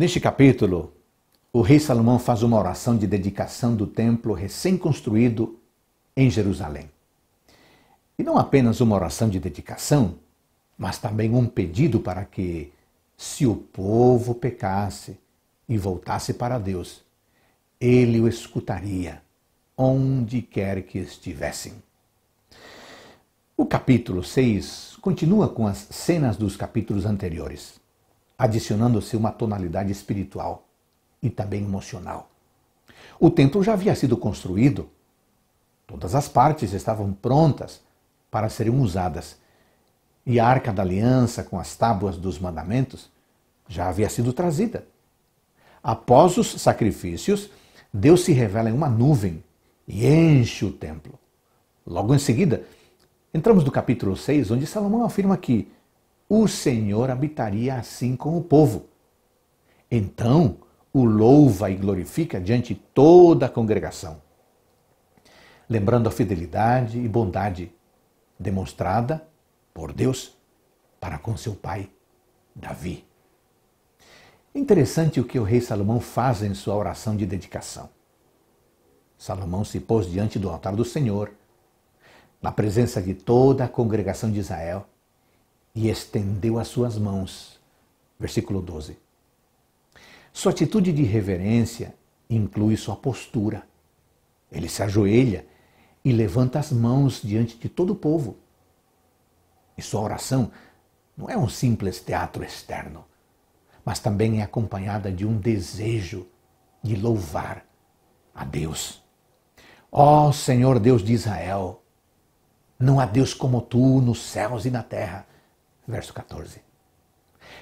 Neste capítulo, o rei Salomão faz uma oração de dedicação do templo recém-construído em Jerusalém. E não apenas uma oração de dedicação, mas também um pedido para que, se o povo pecasse e voltasse para Deus, ele o escutaria onde quer que estivessem. O capítulo 6 continua com as cenas dos capítulos anteriores adicionando-se uma tonalidade espiritual e também emocional. O templo já havia sido construído, todas as partes estavam prontas para serem usadas, e a arca da aliança com as tábuas dos mandamentos já havia sido trazida. Após os sacrifícios, Deus se revela em uma nuvem e enche o templo. Logo em seguida, entramos no capítulo 6, onde Salomão afirma que o Senhor habitaria assim com o povo. Então o louva e glorifica diante toda a congregação, lembrando a fidelidade e bondade demonstrada por Deus para com seu pai Davi. Interessante o que o rei Salomão faz em sua oração de dedicação. Salomão se pôs diante do altar do Senhor, na presença de toda a congregação de Israel, e estendeu as suas mãos. Versículo 12. Sua atitude de reverência inclui sua postura. Ele se ajoelha e levanta as mãos diante de todo o povo. E sua oração não é um simples teatro externo, mas também é acompanhada de um desejo de louvar a Deus. Ó oh, Senhor Deus de Israel, não há Deus como tu nos céus e na terra verso 14.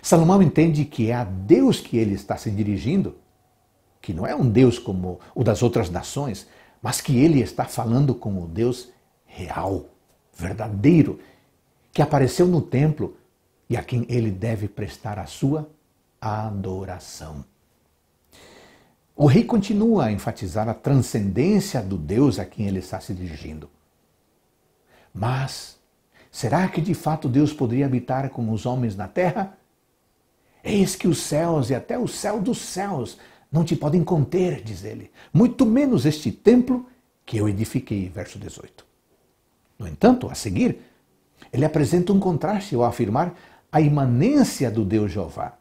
Salomão entende que é a Deus que ele está se dirigindo, que não é um Deus como o das outras nações, mas que ele está falando com o Deus real, verdadeiro, que apareceu no templo e a quem ele deve prestar a sua adoração. O rei continua a enfatizar a transcendência do Deus a quem ele está se dirigindo. Mas Será que de fato Deus poderia habitar como os homens na terra? Eis que os céus e até o céu dos céus não te podem conter, diz ele, muito menos este templo que eu edifiquei. Verso 18. No entanto, a seguir, ele apresenta um contraste ao afirmar a imanência do Deus Jeová.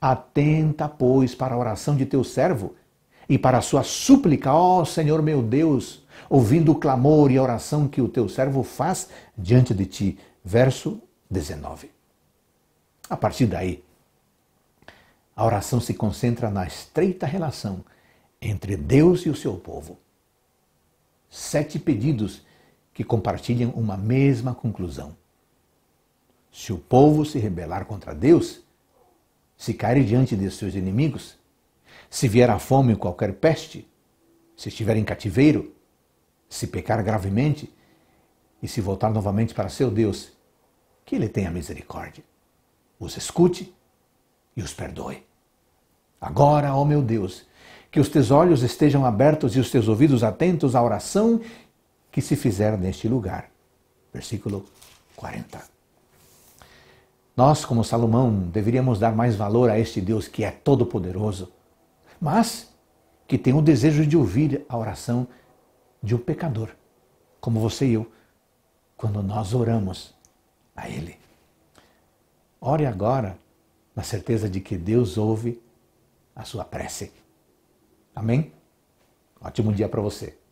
Atenta, pois, para a oração de teu servo e para a sua súplica, ó Senhor meu Deus, ouvindo o clamor e a oração que o teu servo faz diante de ti. Verso 19. A partir daí, a oração se concentra na estreita relação entre Deus e o seu povo. Sete pedidos que compartilham uma mesma conclusão. Se o povo se rebelar contra Deus, se cair diante de seus inimigos, se vier a fome ou qualquer peste, se estiver em cativeiro, se pecar gravemente e se voltar novamente para seu Deus, que Ele tenha misericórdia, os escute e os perdoe. Agora, ó meu Deus, que os teus olhos estejam abertos e os teus ouvidos atentos à oração que se fizer neste lugar. Versículo 40. Nós, como Salomão, deveríamos dar mais valor a este Deus que é todo-poderoso, mas que tem o desejo de ouvir a oração de um pecador, como você e eu, quando nós oramos a Ele. Ore agora, na certeza de que Deus ouve a sua prece. Amém? Ótimo dia para você.